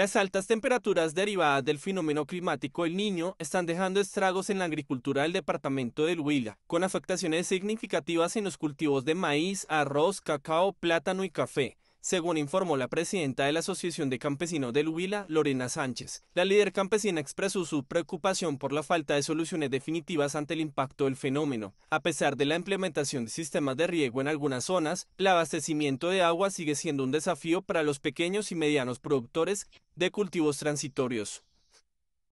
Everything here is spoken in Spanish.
Las altas temperaturas derivadas del fenómeno climático El Niño están dejando estragos en la agricultura del departamento del Huila, con afectaciones significativas en los cultivos de maíz, arroz, cacao, plátano y café según informó la presidenta de la Asociación de Campesinos del Huila, Lorena Sánchez. La líder campesina expresó su preocupación por la falta de soluciones definitivas ante el impacto del fenómeno. A pesar de la implementación de sistemas de riego en algunas zonas, el abastecimiento de agua sigue siendo un desafío para los pequeños y medianos productores de cultivos transitorios.